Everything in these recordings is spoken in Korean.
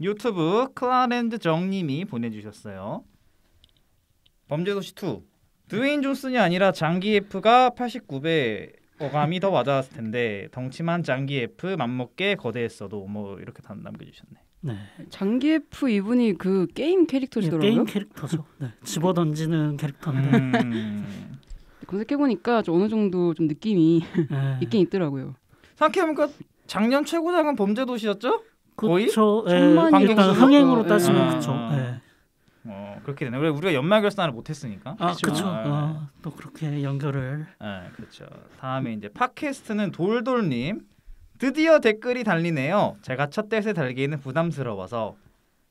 유튜브 클라랜드 정님이 보내주셨어요. 범죄도시 2 드웨인 존슨이 아니라 장기 F가 89배 어감이 더 와닿았을 텐데 덩치만 장기 F 맘먹게 거대했어도 뭐 이렇게 단 남겨주셨네. 네. 장기 F 이분이 그 게임 캐릭터시더라고요. 예, 게임 캐릭터죠. 네. 집어 던지는 캐릭터인데. 음... 검색해 보니까 어느 정도 좀 느낌이 네. 있긴 있더라고요. 생각해보니까 작년 최고작은 범죄도시였죠? 그렇죠. 예, 일단 흥행으로 예. 따지면 예. 그렇죠. 예. 어, 그렇게 되네. 우리 우리가 연말 결산을 못했으니까. 아 그렇죠. 어, 네. 또 그렇게 연결을. 네, 그렇죠. 다음에 이제 팟캐스트는 돌돌님 드디어 댓글이 달리네요. 제가 첫 댓에 달기에는 부담스러워서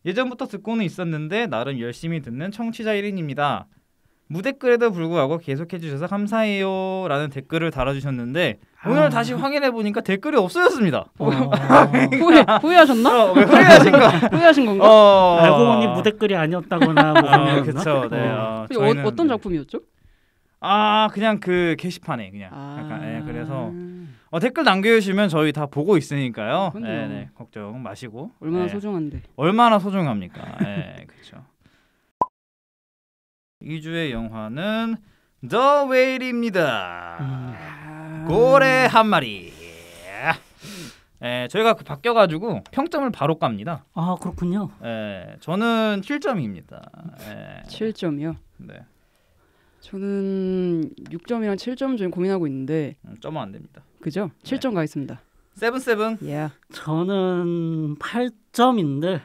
예전부터 듣고는 있었는데 나름 열심히 듣는 청취자 1인입니다. 무댓글에도 불구하고 계속해 주셔서 감사해요라는 댓글을 달아주셨는데 오늘 아. 다시 확인해 보니까 댓글이 없어졌습니다. 어... 아. 후회 후회하셨나? 어, 후회하신 거 후회하신 건가? 어... 알고 보니 무댓글이 아니었다거나 뭐 그렇죠. 네. 어, 어. 저희는... 어, 떤 작품이었죠? 아 그냥 그 게시판에 그냥 아... 약간 네, 그래서 어, 댓글 남겨주시면 저희 다 보고 있으니까요. 네, 네, 걱정 마시고 얼마나 네. 소중한데 얼마나 소중합니까? 네, 그렇죠. 2주의 영화는 The Wait입니다. 음. 고래 한 마리. 예, 저희가 그 바뀌어가지고 평점을 바로 깝니다. 아 그렇군요. 예, 저는 7점입니다. 예. 7점이요? 네. 저는 6점이랑 7점 중 고민하고 있는데 음, 점은 안 됩니다. 그죠? 7점 네. 가겠습니다. 세븐세븐. 예. 저는 8점인데 예, 어.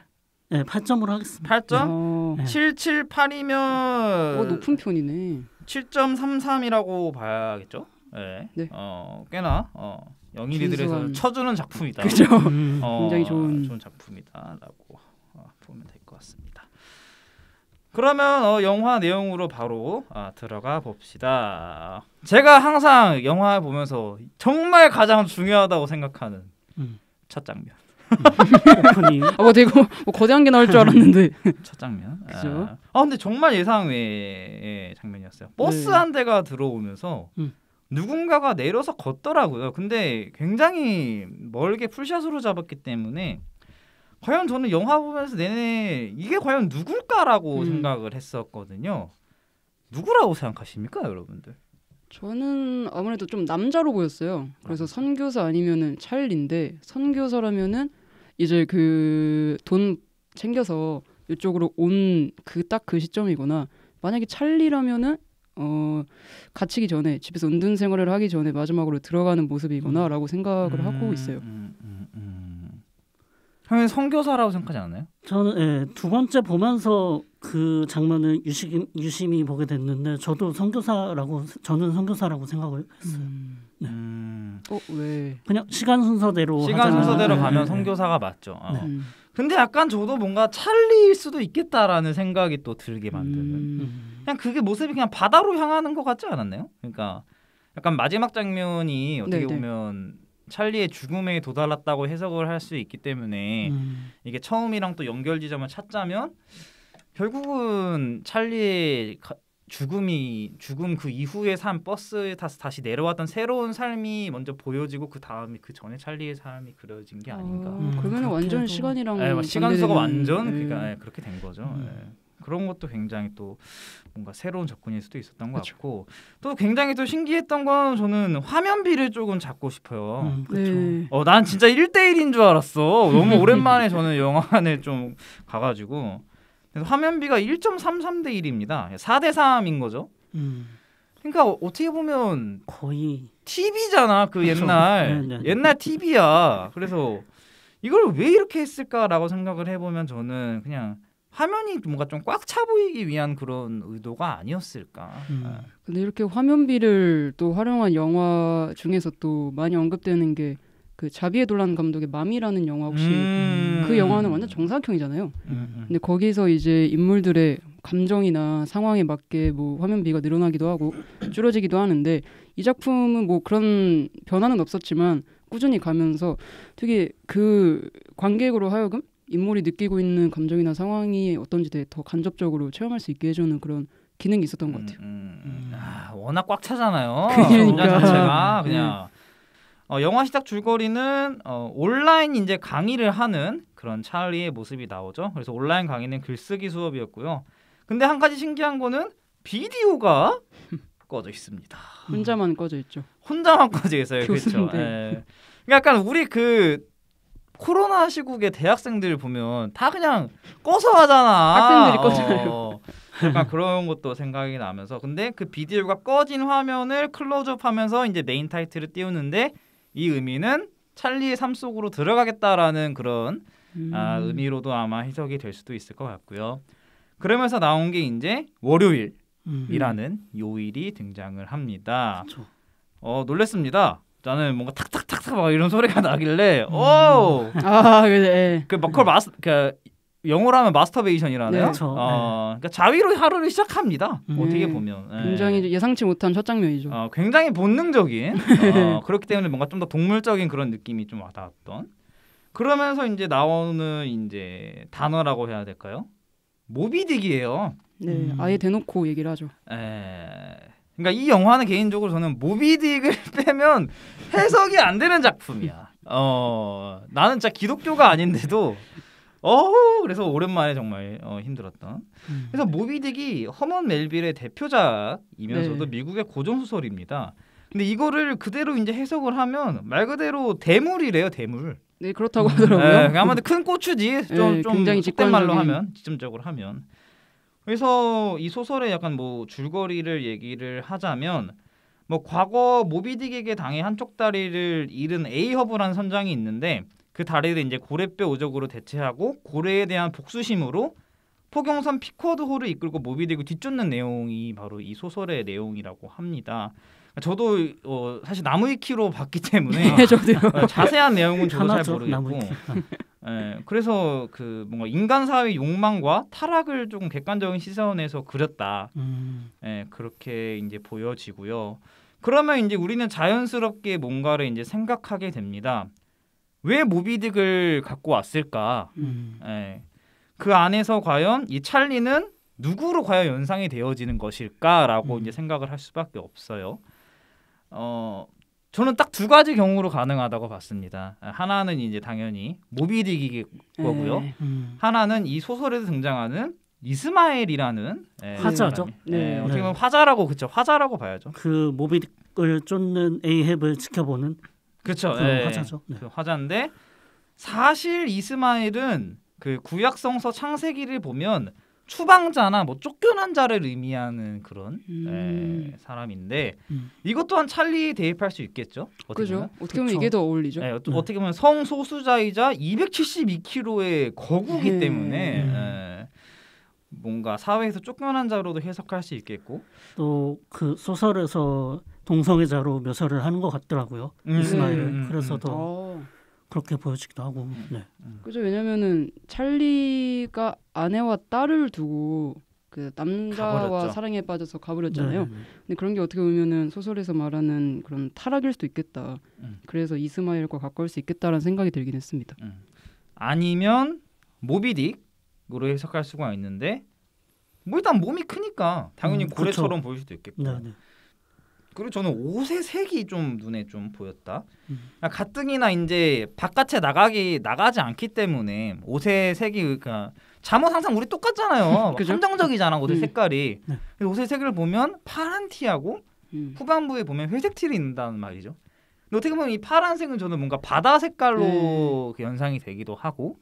네, 8점으로 하겠습니다. 8점? 어... 778이면 어, 높은 편이네. 7.33이라고 봐야겠죠? 네. 네. 어, 꽤나 어, 영일이들에서 쳐주는 작품이다. 그죠. 어, 음. 굉장히 좋은 좋은 작품이다라고 어, 보면 될 것 같습니다. 그러면 어, 영화 내용으로 바로 아, 들어가 봅시다. 제가 항상 영화 보면서 정말 가장 중요하다고 생각하는 음. 첫 장면. 음. 오프닝. 아, 뭐 되게 뭐, 뭐 거대한 게 나올 줄 알았는데. 첫 장면. 그죠. 아, 아 근데 정말 예상 외의 장면이었어요. 버스 네. 한 대가 들어오면서 음. 누군가가 내려서 걷더라고요. 근데 굉장히 멀게 풀샷으로 잡았기 때문에 과연 저는 영화 보면서 내내 이게 과연 누굴까라고 음. 생각을 했었거든요. 누구라고 생각하십니까, 여러분들? 저는 아무래도 좀 남자로 보였어요. 그래서 선교사 아니면은 찰리인데 선교사라면은 이제 그 돈 챙겨서 이쪽으로 온 그 딱그 그 시점이거나 만약에 찰리라면은 어, 갇히기 전에 집에서 은둔 생활을 하기 전에 마지막으로 들어가는 모습이구나라고 음. 생각을 음, 하고 있어요. 음, 음, 음. 형님 성교사라고 생각하지 않나요? 저는 예, 두 번째 보면서 그 장면을 유심, 유심히 보게 됐는데 저도 성교사라고 저는 성교사라고 생각을 했어요. 음. 네. 어 왜? 그냥 시간 순서대로 시간 하잖아요. 순서대로 네. 가면 성교사가 네. 맞죠. 어. 네. 근데 약간 저도 뭔가 찰리일 수도 있겠다라는 생각이 또 들게 만드는. 그냥 그게 모습이 그냥 바다로 향하는 것 같지 않았나요? 그러니까 약간 마지막 장면이 어떻게 네네. 네. 보면 찰리의 죽음에 도달했다고 해석을 할 수 있기 때문에 음. 이게 처음이랑 또 연결 지점을 찾자면 결국은 찰리의 가, 죽음이 죽음 그 이후에 산 버스에 타서 다시 내려왔던 새로운 삶이 먼저 보여지고 그다음에그 전에 찰리의 삶이 그려진 게 아닌가. 어, 음, 그러면 완전 시간이랑 네, 예, 시간서가 완전 네. 그러니까 네, 그렇게 된 거죠. 음. 그런 것도 굉장히 또 뭔가 새로운 접근일 수도 있었던 것 그쵸. 같고 또 굉장히 또 신기했던 건 저는 화면비를 조금 잡고 싶어요. 음, 그렇죠. 네. 어, 난 진짜 1대1인 줄 알았어. 너무 오랜만에 저는 영화관에 좀 가가지고 화면비가 1.33대 1입니다. 4대 3인 거죠. 음. 그러니까 어, 어떻게 보면 거의 TV잖아 그 옛날 네, 네, 네. 옛날 TV야. 그래서 이걸 왜 이렇게 했을까라고 생각을 해보면 저는 그냥 화면이 뭔가 좀 꽉 차 보이기 위한 그런 의도가 아니었을까. 음. 아. 근데 이렇게 화면비를 또 활용한 영화 중에서 또 많이 언급되는 게 그 자비에 돌란 감독의 맘이라는 영화 혹시 음. 그 영화는 완전 정사각형이잖아요. 음. 근데 거기서 이제 인물들의 감정이나 상황에 맞게 뭐 화면비가 늘어나기도 하고 줄어지기도 하는데 이 작품은 뭐 그런 변화는 없었지만 꾸준히 가면서 되게 그 관객으로 하여금 인물이 느끼고 있는 감정이나 상황이 어떤지 더 간접적으로 체험할 수 있게 해주는 그런 기능이 있었던 것 같아요. 음, 음. 음. 아, 워낙 꽉 차잖아요. 그러니까 어, 자체가 그냥 네. 어, 영화 시작 줄거리는 어, 온라인 이제 강의를 하는 그런 찰리의 모습이 나오죠. 그래서 온라인 강의는 글쓰기 수업이었고요. 근데 한 가지 신기한 거는 비디오가 꺼져 있습니다. 혼자만 꺼져 있죠. 혼자만 꺼져 있어요. 그렇죠. 약간 우리 그 코로나 시국에 대학생들 보면 다 그냥 꺼서 하잖아. 학생들이 어. 꺼져요. 어, 약간 그런 것도 생각이 나면서 근데 그 비디오가 꺼진 화면을 클로즈업하면서 이제 메인 타이틀을 띄우는데 이 의미는 찰리의 삶 속으로 들어가겠다라는 그런 아, 음. 아, 의미로도 아마 해석이 될 수도 있을 것 같고요. 그러면서 나온 게 이제 월요일이라는 음. 요일이 등장을 합니다. 그쵸. 어 놀랬습니다. 나는 뭔가 탁탁탁탁 막 이런 소리가 나길래 음. 오아 그래 네. 그막 그걸 마스 그 영어로 하면 마스터베이션이라네요. 네, 어, 네. 그러니까 자위로 하루를 시작합니다. 음. 어떻게 보면 네. 굉장히 예상치 못한 첫 장면이죠. 어, 굉장히 본능적인 어, 그렇기 때문에 뭔가 좀 더 동물적인 그런 느낌이 좀 와닿았던. 그러면서 이제 나오는 이제 단어라고 해야 될까요? 모비딕이에요. 네, 음. 아예 대놓고 얘기를 하죠. 에... 그러니까 이 영화는 개인적으로 저는 모비딕을 빼면 해석이 안 되는 작품이야. 어 나는 진짜 기독교가 아닌데도 어 그래서 오랜만에 정말 어, 힘들었던. 음. 그래서 모비딕이 허먼 멜빌의 대표작이면서도 네. 미국의 고전 소설입니다. 근데 이거를 그대로 이제 해석을 하면 말 그대로 대물이래요 대물. 네 그렇다고 하더라고요. 네, 그러니까 아마도 큰 고추지. 좀, 네, 좀 굉장히 직관적인 말로 하면 지점적으로 하면. 그래서 이 소설의 약간 뭐 줄거리를 얘기를 하자면 뭐 과거 모비딕에게 당해 한쪽 다리를 잃은 에이허브라는 선장이 있는데 그 다리를 이제 고래뼈 오적으로 대체하고 고래에 대한 복수심으로 포경선 피쿼드 호를 이끌고 모비딕을 뒤쫓는 내용이 바로 이 소설의 내용이라고 합니다. 저도 어, 사실 나무위키로 봤기 때문에 네, 자세한 내용은 저도 잘 모르겠고 예, 그래서 그 뭔가 인간 사회의 욕망과 타락을 조금 객관적인 시선에서 그렸다. 음. 예, 그렇게 이제 보여지고요. 그러면 이제 우리는 자연스럽게 뭔가를 이제 생각하게 됩니다. 왜 모비딕을 갖고 왔을까? 음. 예, 그 안에서 과연 이 찰리는 누구로 과연 연상이 되어지는 것일까라고 음. 이제 생각을 할 수밖에 없어요. 어 저는 딱 두 가지 경우로 가능하다고 봤습니다. 하나는 이제 당연히 모비딕이 거고요. 네. 음. 하나는 이 소설에서 등장하는 이스마엘이라는 에, 예, 화자죠. 에, 네. 예, 어떻게 네. 보면 화자라고 그죠 화자라고 봐야죠. 그 모비딕을 쫓는 에이헵을 지켜보는 그쵸 그 예. 화자죠. 네. 그 화자인데 사실 이스마엘은 그 구약성서 창세기를 보면 추방자나 뭐 쫓겨난 자를 의미하는 그런 음. 에, 예, 사람인데 음. 이것 또한 찰리에 대입할 수 있겠죠. 어떻게 그죠? 보면? 어떻게 보면 그쵸. 이게 더 어울리죠. 에, 예, 어, 네. 어떻게 보면 성소수자이자 272kg의 거구기 네. 때문에 음. 에, 예, 뭔가 사회에서 쫓겨난 자로도 해석할 수 있겠고 또 그 소설에서 동성애자로 묘사를 하는 것 같더라고요. 음. 이스마일. 음, 그래서 더. 어. 그렇게 보여지기도 하고. 음. 네. 음. 그죠 왜냐면은 찰리가 아내와 딸을 두고 그 남자와 가버렸죠. 사랑에 빠져서 가버렸잖아요. 네네. 네, 네. 근데 그런 게 어떻게 보면은 소설에서 말하는 그런 타락일 수도 있겠다. 음. 그래서 이스마일과 가까울 수 있겠다라는 생각이 들긴 했습니다. 음. 아니면 모비딕으로 해석할 수가 있는데 뭐 일단 몸이 크니까 당연히 음, 그렇죠. 고래처럼 보일 수도 있겠고. 네네. 네. 그리고 저는 옷의 색이 좀 눈에 좀 보였다. 음. 아, 가뜩이나 이제 바깥에 나가기 나가지 않기 때문에 옷의 색이 그러니까 잠옷 항상 우리 똑같잖아요. 한정적이잖아 옷의 음. 색깔이. 네. 옷의 색을 보면 파란 티하고 음. 후반부에 보면 회색 티를 입는다는 말이죠. 근데 어떻게 보면 이 파란색은 저는 뭔가 바다 색깔로 네. 그 연상이 되기도 하고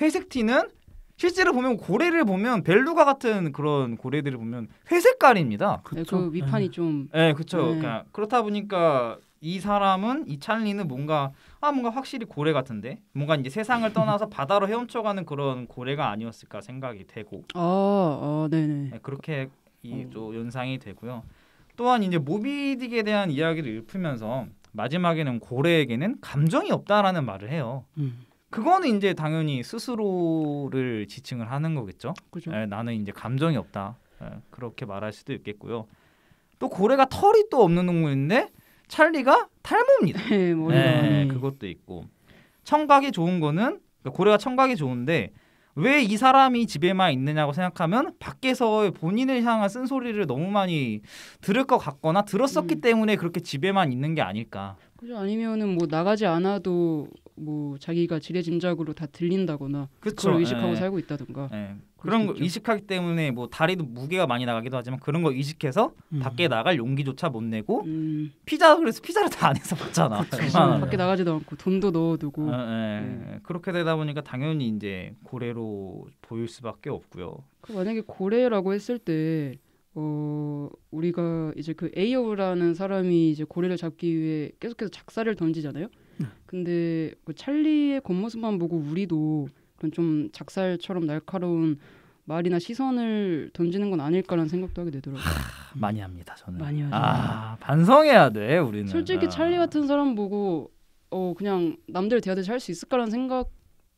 회색 티는 실제로 보면 고래를 보면 벨루가 같은 그런 고래들을 보면 회색깔입니다. 네, 그 위판이 네. 좀. 네, 그렇죠. 네. 그러니까 그렇다 보니까 이 사람은 이 찰리는 뭔가 아 뭔가 확실히 고래 같은데 뭔가 이제 세상을 떠나서 바다로 헤엄쳐가는 그런 고래가 아니었을까 생각이 되고. 아, 어, 네네. 네, 그렇게 이또 어. 연상이 되고요. 또한 이제 모비딕에 대한 이야기를 읊으면서 마지막에는 고래에게는 감정이 없다라는 말을 해요. 음. 그거는 이제 당연히 스스로를 지칭을 하는 거겠죠. 그죠. 에, 예, 나는 이제 감정이 없다. 에, 예, 그렇게 말할 수도 있겠고요. 또 고래가 털이 또 없는 동물인데 찰리가 탈모입니다. 네, 네, 그것도 있고 청각이 좋은 거는 그러니까 고래가 청각이 좋은데 왜 이 사람이 집에만 있느냐고 생각하면 밖에서 본인을 향한 쓴소리를 너무 많이 들을 것 같거나 들었었기 음. 때문에 그렇게 집에만 있는 게 아닐까. 그죠 아니면은 뭐 나가지 않아도 뭐 자기가 지레짐작으로 다 들린다거나 그쵸, 그걸 의식하고 예. 살고 있다든가 예. 그런 걸 의식하기 때문에 뭐 다리도 무게가 많이 나가기도 하지만 그런 걸 의식해서 음. 밖에 나갈 용기조차 못 내고 음. 피자 그래서 피자를 다 안에서 먹잖아 음, 밖에 나가지도 않고 돈도 넣어두고 어, 예. 음. 그렇게 되다 보니까 당연히 이제 고래로 보일 수밖에 없고요 그 만약에 고래라고 했을 때 어, 우리가 이제 그 에이오라는 사람이 이제 고래를 잡기 위해 계속해서 작사를 던지잖아요. 근데 그 찰리의 겉모습만 보고 우리도 그런 좀 작살처럼 날카로운 말이나 시선을 던지는 건 아닐까라는 생각도 하게 되더라고요. 많이 합니다 저는. 많이 하죠. 아 반성해야 돼 우리는. 솔직히 아. 찰리 같은 사람 보고 어 그냥 남들 대하듯이 할 수 있을까라는 생각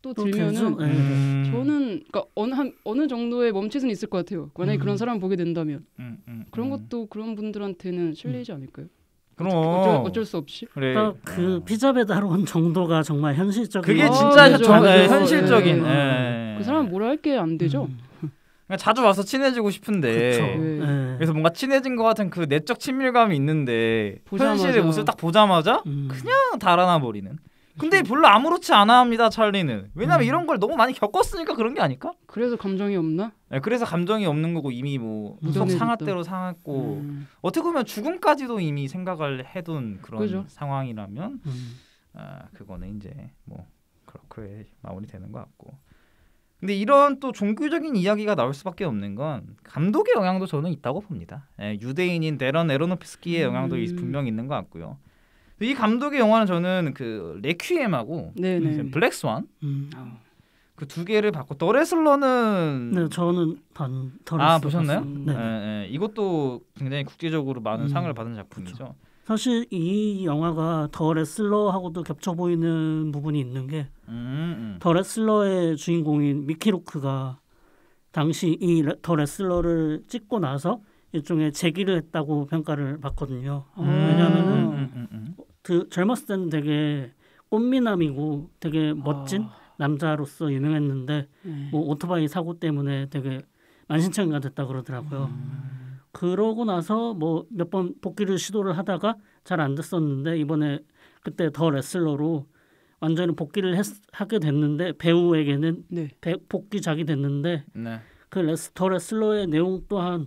또 들면은 예. 음. 저는 그러니까 어느 한 어느 정도의 멈칫은 있을 것 같아요. 만약에 음. 그런 사람 보게 된다면 음, 음 그런 음. 것도 그런 분들한테는 실례이지 않을까요? 그럼 어쩔, 어쩔 수 없이 그래. 그러 피자 배달 온 정도가 정말 현실적 그게 어, 진짜 아, 정, 네, 현실적인 네. 예. 그 사람 뭐라 할게 안 되죠. 음. 그러니까 자주 와서 친해지고 싶은데 네. 네. 그래서 뭔가 친해진 것 같은 그 내적 친밀감이 있는데 현실의 모습 딱 보자마자 음. 그냥 달아나 버리는 근데 별로 아무렇지 않아 합니다 찰리는. 왜냐면 음. 이런 걸 너무 많이 겪었으니까 그런 게 아닐까? 그래서 감정이 없나? 네, 그래서 감정이 없는 거고 이미 뭐 상하대로 상했고 음. 어떻게 보면 죽음까지도 이미 생각을 해둔 그런 그죠? 상황이라면 음. 아, 그거는 이제 뭐 그렇게 마무리되는 것 같고. 근데 이런 또 종교적인 이야기가 나올 수밖에 없는 건 감독의 영향도 저는 있다고 봅니다. 예, 유대인인 데런 에로노피스키의 영향도 음. 분명히 있는 것 같고요. 이 감독의 영화는 저는 그 레퀴엠하고 네, 네. 네, 블랙스완 음. 아. 그두 개를 봤고 더 레슬러는 네 저는 반더레슬아 아, 보셨나요? 네. 네, 네. 이것도 굉장히 국제적으로 많은 음. 상을 받은 작품이죠. 그쵸. 그렇죠. 사실 이 영화가 더 레슬러하고도 겹쳐 보이는 부분이 있는 게더 음, 음. 레슬러의 주인공인 미키 로크가 당시 이더 레슬러를 찍고 나서 일종의 재기를 했다고 평가를 받거든요. 어, 음, 왜냐하면 음, 음, 그 젊었을 때는 되게 꽃미남이고 되게 멋진 아. 남자로서 유명했는데 네. 뭐 오토바이 사고 때문에 되게 만신창이가 됐다 그러더라고요. 음. 그러고 나서 뭐 몇 번 복귀를 시도를 하다가 잘 안 됐었는데 이번에 그때 더 레슬러로 완전히 복귀를 했, 하게 됐는데 배우에게는 네. 배, 복귀작이 됐는데 네. 그 레스, 더 레슬러의 내용 또한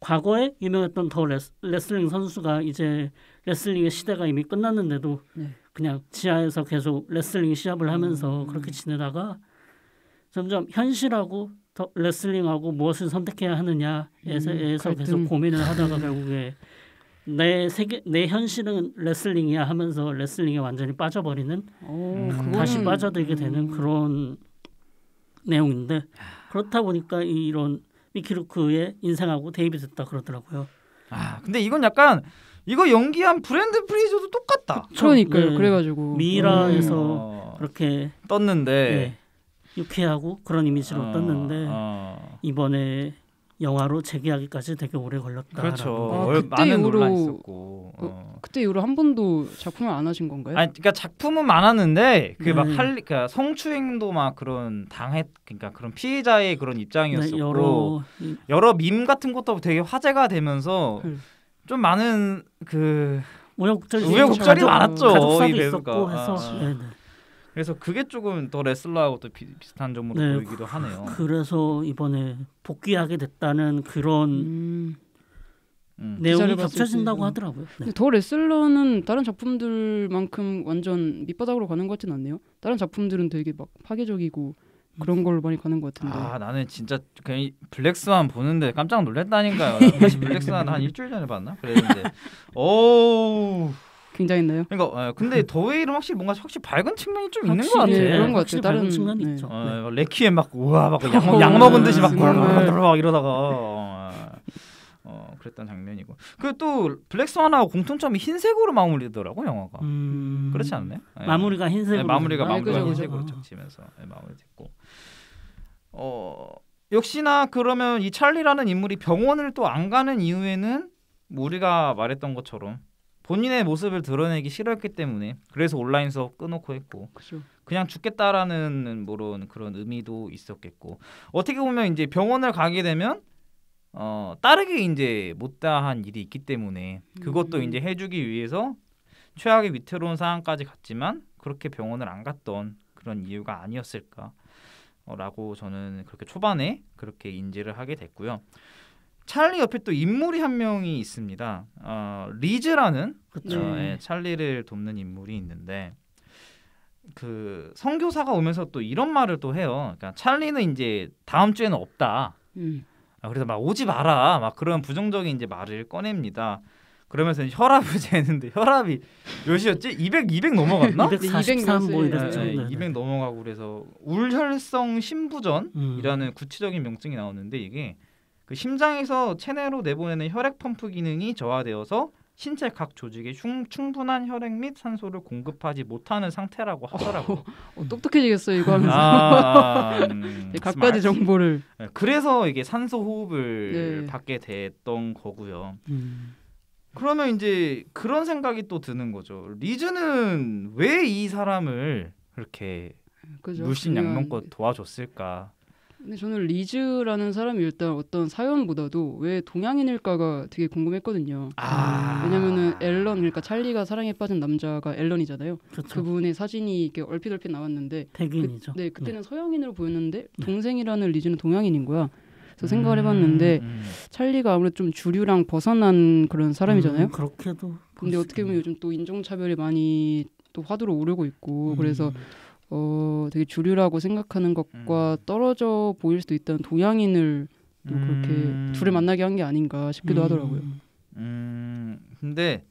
과거에 유명했던 더 레스, 레슬링 선수가 이제 레슬링의 시대가 이미 끝났는데도 네. 그냥 지하에서 계속 레슬링 시합을 하면서 음. 그렇게 지내다가 점점 현실하고 레슬링하고 무엇을 선택해야 하느냐에서 음, 계속 고민을 하다가 결국에 내 세계 내 현실은 레슬링이야 하면서 레슬링에 완전히 빠져버리는 오, 음, 다시 음. 빠져들게 되는 음. 그런 내용인데 그렇다 보니까 이런 미키루크의 인생하고 대입이 됐다 그러더라고요. 아 근데 이건 약간 이거 연기한 브랜드 프리저도 똑같다. 그, 그러니까요. 네. 그래가지고 미라에서 음. 그렇게 떴는데 네. 유쾌하고 그런 이미지로 어, 떴는데 어. 이번에 영화로 재개하기까지 되게 오래 걸렸다. 그렇죠. 아, 월, 어, 그때 이후로 어, 어. 그때 이후로 한 번도 작품을 안 하신 건가요? 아니, 그러니까 작품은 많았는데 그 막할 네. 그러니까 성추행도 막 그런 당했 그러니까 그런 피해자의 그런 입장이었었고 네, 여러 밈 같은 것도 되게 화제가 되면서. 음. 좀 많은 그 우여곡절 우여곡절이 많았죠. 이 배우가. 그러니까. 아, 그래서 그게 조금 더 레슬러하고 또 비, 슷한 점으로 네, 보이기도 하네요. 그래서 이번에 복귀하게 됐다는 그런 음. 음. 내용이 겹쳐진다고 음. 하더라고요. 네. 더 레슬러는 다른 작품들만큼 완전 밑바닥으로 가는 것 같진 않네요. 다른 작품들은 되게 막 파괴적이고 그런 걸로 많이 가는 것 같은데. 아 나는 진짜 그냥 블랙스완 보는데 깜짝 놀랐다니까요. 사실 블랙스완 한 일주일 전에 봤나? 그랬는데 오. 굉장했나요? 그러니까 어, 근데 더웨이는 확실히 뭔가 확실히 밝은 측면이 좀 있는 것 같아. 그런 것 같아. 다른 측면이 네. 있죠. 어, 레퀴엠 막 우와 막 약, 먹은 듯이 막막 음. 이러다가 어. 그랬던 장면이고 그 또 블랙스완하고 공통점이 흰색으로 마무리되더라고 영화가 음... 그렇지 않나요? 네. 예. 마무리가 흰색으로 네, 마무리가 마무리가 그죠, 흰색으로 적치면서 네, 예, 마무리됐고 어 역시나 그러면 이 찰리라는 인물이 병원을 또 안 가는 이유에는 우리가 말했던 것처럼 본인의 모습을 드러내기 싫었기 때문에 그래서 온라인 수업 끊놓고 했고 그쵸. 그냥 죽겠다라는 그런 의미도 있었겠고 어떻게 보면 이제 병원을 가게 되면 어 따르게 이제 못다한 일이 있기 때문에 그것도 음. 이제 해주기 위해서 최악의 위태로운 상황까지 갔지만 그렇게 병원을 안 갔던 그런 이유가 아니었을까라고 어, 저는 그렇게 초반에 그렇게 인지를 하게 됐고요. 찰리 옆에 또 인물이 한 명이 있습니다. 어, 리즈라는 그쵸. 어, 예, 찰리를 돕는 인물이 있는데 그성교사가 오면서 또 이런 말을 또 해요. 그러니까 찰리는 이제 다음 주에는 없다. 음. 아, 그래서 막 오지 마라 막 그런 부정적인 이제 말을 꺼냅니다. 그러면서 혈압을 재는데 혈압이 몇이었지? 200 200 넘어갔나? 243뭐 이랬죠. 네, 200 넘어가고 그래서 울혈성 심부전이라는 음. 구체적인 명칭이 나오는데 이게 그 심장에서 체내로 내보내는 혈액 펌프 기능이 저하되어서 신체 각 조직에 충, 분한 혈액 및 산소를 공급하지 못하는 상태라고 하더라고. 어, 똑똑해지겠어요 이거 하면서. 아, 음, 그 각 가지 정보를. 네, 그래서 이게 산소 호흡을 네. 받게 됐던 거고요. 음. 그러면 이제 그런 생각이 또 드는 거죠. 리즈는 왜 이 사람을 그렇게 물신양면껏 도와줬을까? 근데 저는 리즈라는 사람이 일단 어떤 사연보다도 왜 동양인일까가 되게 궁금했거든요. 아~ 왜냐면은 앨런 그러니까 찰리가 사랑에 빠진 남자가 앨런이잖아요. 그렇죠. 그분의 사진이 이렇게 얼핏얼핏 나왔는데 백인이죠. 그, 네, 그때는 네. 서양인으로 보였는데 네. 동생이라는 리즈는 동양인인 거야. 그래서 생각을 음, 해봤는데 음, 음. 찰리가 아무래도 좀 주류랑 벗어난 그런 사람이잖아요. 음, 그렇게도. 근데 어떻게 보면 요즘 또 인종차별이 많이 또 화두로 오르고 있고 음. 그래서 어, 되게 주류라고 생각하는 것과 음. 떨어져 보일 수도 있다는 동양인을 또 음. 그렇게 둘을 만나게 한 게 아닌가 싶기도 음. 하더라고요. 음, 근데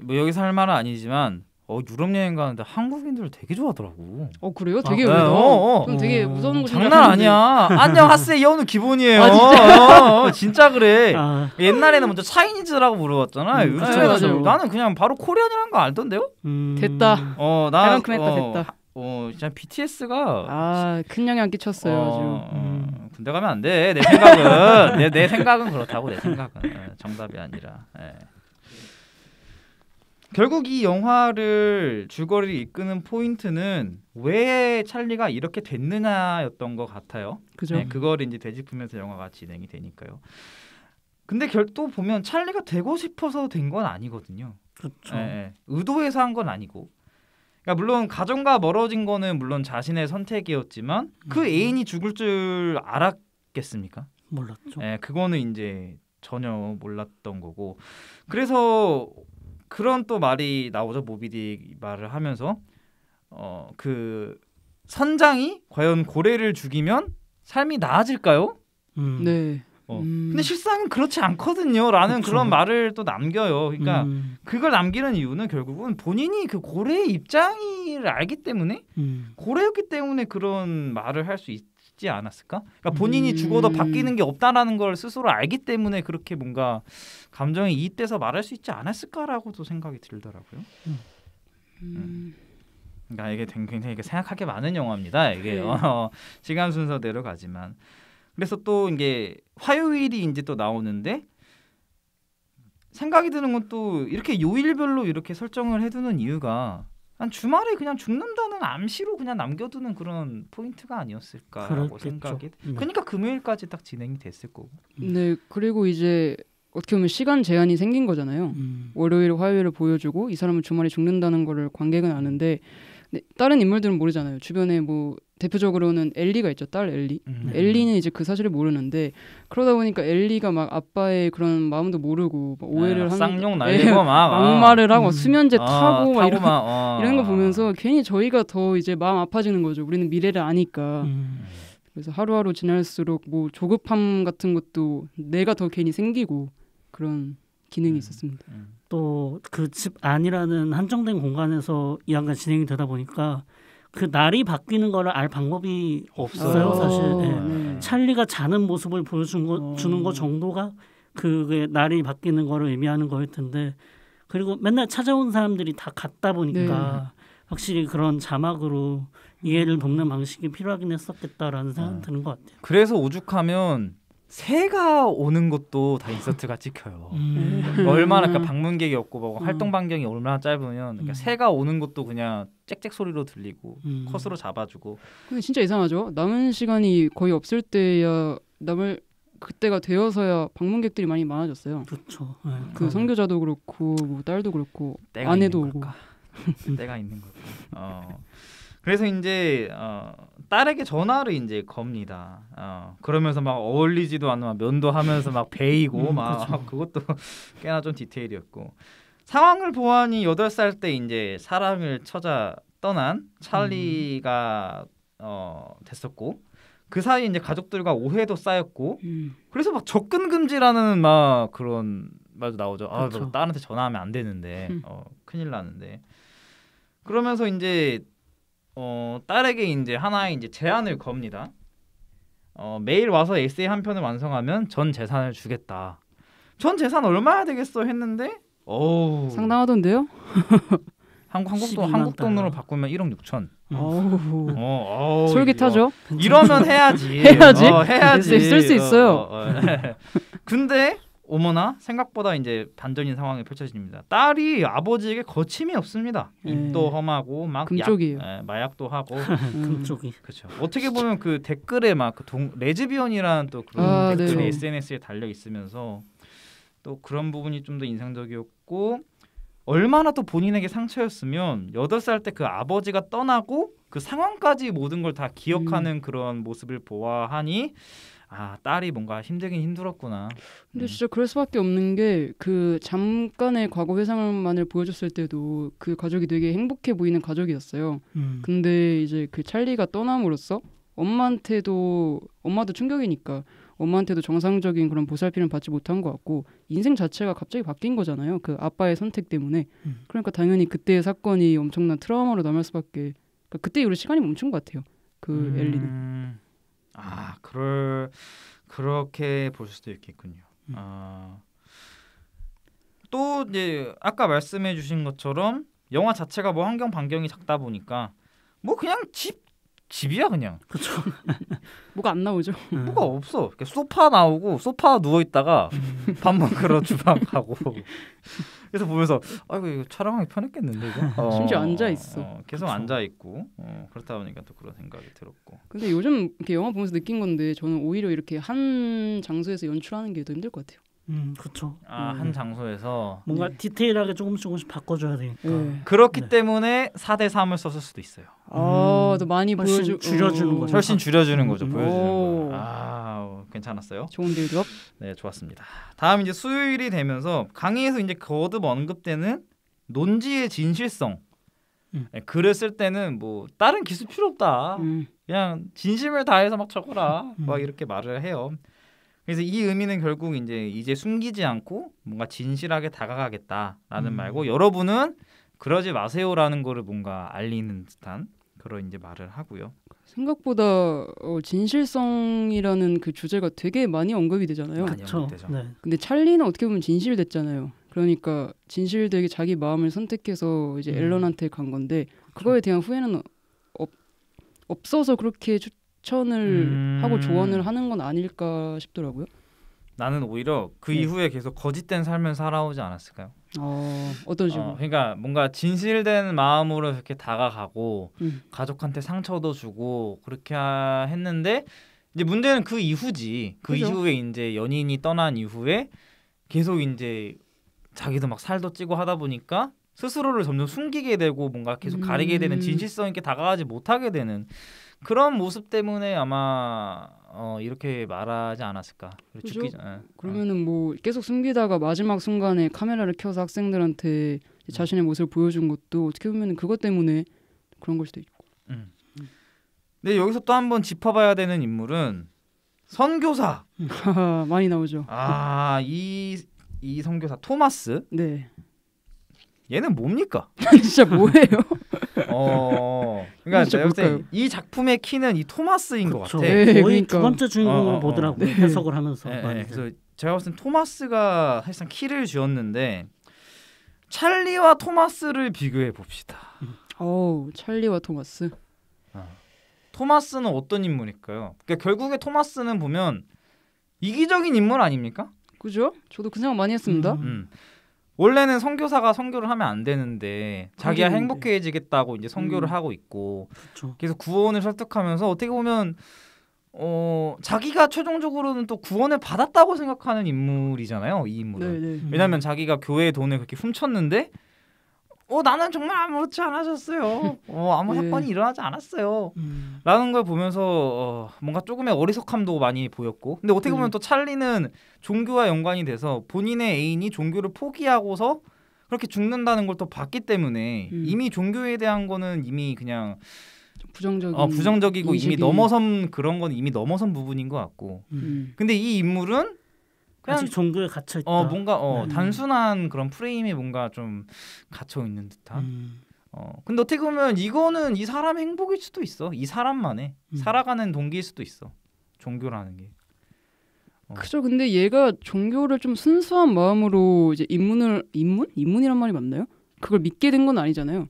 뭐 여기서 할 말은 아니지만 어 유럽 여행 가는데 한국인들을 되게 좋아하더라고. 어 그래요? 아, 되게 아, 네, 어, 좀 어. 되게 어. 무서운 곳 장난 아니야. 안녕하세요. 이거는 기본이에요. 아, 진짜? 어, 어, 진짜 그래. 아. 옛날에는 먼저 차이니즈라고 물어봤잖아. 음, 그렇죠. 아, 요즘에는 나는 그냥 바로 코리안이라는 거 알던데요? 음. 됐다. 어, 나 그만큼했다 어, 됐다. 어 진짜 BTS가 아큰 영향 끼쳤어요. 어, 아주. 어, 음. 군대 가면 안 돼. 내 생각은 내, 내 생각은 그렇다고 내 생각은 어, 정답이 아니라. 예. 결국 이 영화를 줄거리를 이끄는 포인트는 왜 찰리가 이렇게 됐느냐였던 것 같아요. 그죠. 네, 그걸 이제 되짚으면서 영화가 진행이 되니까요. 근데 결, 또 보면 찰리가 되고 싶어서 된 건 아니거든요. 그렇죠. 네, 의도해서 한 건 아니고 그러니까 물론 가정과 멀어진 거는 물론 자신의 선택이었지만 그 음. 애인이 죽을 줄 알았겠습니까? 몰랐죠. 예, 그거는 이제 전혀 몰랐던 거고. 그래서 그런 또 말이 나오죠. 모비디 말을 하면서 어그 선장이 과연 고래를 죽이면 삶이 나아질까요? 음. 네. 어. 음. 근데 실상은 그렇지 않거든요라는 그쵸. 그런 말을 또 남겨요. 그러니까 음. 그걸 남기는 이유는 결국은 본인이 그 고래의 입장을 알기 때문에 음. 고래였기 때문에 그런 말을 할 수 있지 않았을까? 그러니까 본인이 음. 죽어도 바뀌는 게 없다라는 걸 스스로 알기 때문에 그렇게 뭔가 감정에 이입돼서 말할 수 있지 않았을까라고도 생각이 들더라고요. 음. 음. 음. 그러니까 이게 굉장히 생각하게 많은 영화입니다. 이게요. 네. 어, 시간 순서대로 가지만 그래서 또 이게 화요일이 이제 또 나오는데 생각이 드는 건 또 이렇게 요일별로 이렇게 설정을 해두는 이유가 난 주말에 그냥 죽는다는 암시로 그냥 남겨두는 그런 포인트가 아니었을까라고 생각이. 음. 그러니까 금요일까지 딱 진행이 됐을 거고. 음. 네 그리고 이제 어떻게 보면 시간 제한이 생긴 거잖아요. 음. 월요일, 화요일을 보여주고 이 사람은 주말에 죽는다는 거를 관객은 아는데 네, 다른 인물들은 모르잖아요. 주변에 뭐 대표적으로는 엘리가 있죠. 딸 엘리. 음. 네. 엘리는 이제 그 사실을 모르는데 그러다 보니까 엘리가 막 아빠의 그런 마음도 모르고 막 네, 오해를 하는 쌍욕 날리고 네, 막 어. 막말을 하고 음. 수면제 어, 타고 막 이런 막, 어. 이런 거 보면서 괜히 저희가 더 이제 마음 아파지는 거죠. 우리는 미래를 아니까. 음. 그래서 하루하루 지날수록 뭐 조급함 같은 것도 내가 더 괜히 생기고 그런 기능이 음. 있었습니다. 음. 또그집 안이라는 한정된 공간에서 이야간 진행이 되다 보니까 그 날이 바뀌는 거를 알 방법이 없어요, 어요 사실. 예. 네. 찰리가 자는 모습을 보여준 거 어. 주는 거 정도가 그게 날이 바뀌는 거를 의미하는 거일 텐데 그리고 맨날 찾아온 사람들이 다 갔다 보니까 네. 확실히 그런 자막으로 이해를 돕는 방식이 필요하긴 했었겠다라는 생각 이 네. 드는 것 같아요. 그래서 오죽하면 새가 오는 것도 다인서트가 찍혀요. 음. 음. 그러니까 얼마나 그러니까 방문객이 없고 뭐 음. 활동 반경이 얼마나 짧으면 그러니까 음. 새가 오는 것도 그냥 짹짹 소리로 들리고 음. 컷으로 잡아주고. 그게 진짜 이상하죠. 남은 시간이 거의 없을 때야 남을 그때가 되어서야 방문객들이 많이 많아졌어요. 그렇죠. 네, 그 선교자도 그렇고 뭐 딸도 그렇고 아내도 오고. 때가 있는 거 어. 그래서 이제 어, 딸에게 전화를 이제 겁니다. 어, 그러면서 막 어울리지도 않는 막 면도 하면서 막 베이고 음, 막 그렇죠. 그것도 꽤나 좀 디테일이었고 상황을 보아니 여덟 살 때 이제 사랑을 찾아 떠난 찰리가 음. 어, 됐었고 그 사이 이제 가족들과 오해도 쌓였고 음. 그래서 막 접근 금지라는 막 그런 말도 나오죠. 아, 뭐 그렇죠. 아, 딸한테 전화하면 안 되는데 어, 큰일 나는데 그러면서 이제 어, 딸에게 이제 하나의 이제 제안을 겁니다. 어, 매일 와서 에세이 한 편을 완성하면 전 재산을 주겠다. 전 재산 얼마야 되겠어 했는데 어 상당하던데요? 한국 한국 돈 한국 돈으로 바꾸면 1억 6천. 어우. 어, 솔깃하죠? 이러면 해야지. 해야지. 어, 해야지. 쓸 수 있어요. 어, 어, 어. 근데 오머나 생각보다 이제 반전인 상황이 펼쳐집니다. 딸이 아버지에게 거침이 없습니다. 네. 입도 험하고 막금쪽 예, 마약도 하고 음. 금쪽이. 그렇죠. 어떻게 보면 그 댓글에 막그 레즈비언이라는 또 그런 아, 네. 댓글이 네. 그렇죠. SNS에 달려 있으면서 또 그런 부분이 좀 더 인상적이었고 얼마나 또 본인에게 상처였으면 여덟 살 때 그 아버지가 떠나고 그 상황까지 모든 걸 다 기억하는 음. 그런 모습을 보아하니 아 딸이 뭔가 힘들긴 힘들었구나. 근데 음. 진짜 그럴 수밖에 없는 게 그 잠깐의 과거 회상만을 보여줬을 때도 그 가족이 되게 행복해 보이는 가족이었어요. 음. 근데 이제 그 찰리가 떠남으로써 엄마한테도 엄마도 충격이니까 엄마한테도 정상적인 그런 보살핌을 받지 못한 것 같고 인생 자체가 갑자기 바뀐 거잖아요. 그 아빠의 선택 때문에 음. 그러니까 당연히 그때의 사건이 엄청난 트라우마로 남을 수밖에. 그러니까 그때 이후로 시간이 멈춘 것 같아요. 그 엘리는. 음. 음. 아 그럴 그렇게 볼 수도 있겠군요. 음. 아, 또 이제 아까 말씀해주신 것처럼 영화 자체가 뭐 환경 반경이 작다 보니까 뭐 그냥 집 집이야 그냥. 그렇죠. 뭐가 안 나오죠. 뭐가 없어. 소파 나오고 소파 누워 있다가 음. 밥 먹으러 주방 가고. 그래서 보면서 아이고 이거 촬영하기 편했겠는데 이거. 어, 심지어 앉아 있어. 어, 계속 그렇 앉아 있고 어, 그렇다 보니까 또 그런 생각이 들었고. 근데 요즘 이렇게 영화 보면서 느낀 건데 저는 오히려 이렇게 한 장소에서 연출하는 게 더 힘들 것 같아요. 음, 그렇죠. 아, 음. 한 장소에서 뭔가 네. 디테일하게 조금씩 조금씩 바꿔줘야 되니까. 네. 그렇기 네. 때문에 4대 3을 썼을 수도 있어요. 아, 음. 많이 보여주 줄여주는 거죠. 훨씬 줄여주는 거죠. 음. 보여주는 거. 아, 괜찮았어요. 좋은 빌드업. 네, 좋았습니다. 다음 이제 수요일이 되면서 강의에서 이제 거듭 언급되는 논지의 진실성. 음. 네, 글을 쓸 때는 뭐 다른 기술 필요 없다. 음. 그냥 진심을 다해서 막 적어라. 음. 막 이렇게 말을 해요. 그래서 이 의미는 결국 이제 이제 숨기지 않고 뭔가 진실하게 다가가겠다라는 음. 말고 여러분은 그러지 마세요라는 거를 뭔가 알리는 듯한 그런 이제 말을 하고요. 생각보다 어, 진실성이라는 그 주제가 되게 많이 언급이 되잖아요. 그렇죠. 네. 근데 찰리는 어떻게 보면 진실됐잖아요. 그러니까 진실되게 자기 마음을 선택해서 이제 음. 앨런한테 간 건데 그거에 대한 후회는 없, 없어서 그렇게 추천을 음... 하고 조언을 음. 하는 건 아닐까 싶더라고요. 나는 오히려 그 네. 이후에 계속 거짓된 삶을 살아오지 않았을까요? 어, 어떤 어, 식으로? 어, 그러니까 뭔가 진실된 마음으로 이렇게 다가가고 음. 가족한테 상처도 주고 그렇게 했는데 이제 문제는 그 이후지. 그 그죠? 이후에 이제 연인이 떠난 이후에 계속 이제 자기도 막 살도 찌고 하다 보니까 스스로를 점점 숨기게 되고 뭔가 계속 가리게 되는 음. 진실성 있게 다가가지 못하게 되는 그런 모습 때문에 아마 어, 이렇게 말하지 않았을까. 그렇죠? 죽기 전, 예. 그러면은 어. 뭐 계속 숨기다가 마지막 순간에 카메라를 켜서 학생들한테 음. 자신의 모습을 보여준 것도 어떻게 보면 그것 때문에 그런 걸 수도 있고. 음. 근데 여기서 또 한번 짚어봐야 되는 인물은 선교사. 많이 나오죠. 아, 이 이 선교사 토마스. 네. 얘는 뭡니까? 진짜 뭐예요? 어, 어, 어. 그러니까 내가 이 작품의 키는 이 토마스인 그쵸. 것 같아. 네, 거의 그러니까. 두 번째 주인공으로 어, 어 보더라고 네. 해석을 하면서. 네, 네. 그래서 제가 봤을 때 토마스가 사실상 키를 쥐었는데 찰리와 토마스를 비교해 봅시다. 어, 찰리와 토마스. 토마스는 어떤 인물일까요? 그러니까 결국에 토마스는 보면 이기적인 인물 아닙니까? 그죠? 저도 그 생각 많이 했습니다. 음. 음. 원래는 선교사가 선교를 하면 안 되는데 자기가 행복해지겠다고 이제 선교를 음. 하고 있고 그쵸. 그래서 구원을 설득하면서 어떻게 보면 어 자기가 최종적으로는 또 구원을 받았다고 생각하는 인물이잖아요 이 인물은 네네. 네, 왜냐하면 자기가 교회 의 돈을 그렇게 훔쳤는데 어 나는 정말 아무렇지 않으셨어요. 어 아무 네. 사건이 일어나지 않았어요. 음. 라는 걸 보면서 어, 뭔가 조금의 어리석함도 많이 보였고, 근데 어떻게 보면 음. 또 찰리는 종교와 연관이 돼서 본인의 애인이 종교를 포기하고서 그렇게 죽는다는 걸 또 봤기 때문에 음. 이미 종교에 대한 거는 이미 그냥 부정적인 어, 부정적이고 인식이... 이미 넘어선 그런 건 이미 넘어선 부분인 것 같고, 음. 근데 이 인물은 그냥 종교에 갇혀 있다. 어 뭔가 어 음. 단순한 그런 프레임이 뭔가 좀 갇혀 있는 듯한. 음. 어 근데 어떻게 보면 이거는 이 사람 행복일 수도 있어. 이 사람만의 음. 살아가는 동기일 수도 있어. 종교라는 게. 어. 그죠. 근데 얘가 종교를 좀 순수한 마음으로 이제 입문을 입문 입문이란 말이 맞나요? 그걸 믿게 된 건 아니잖아요.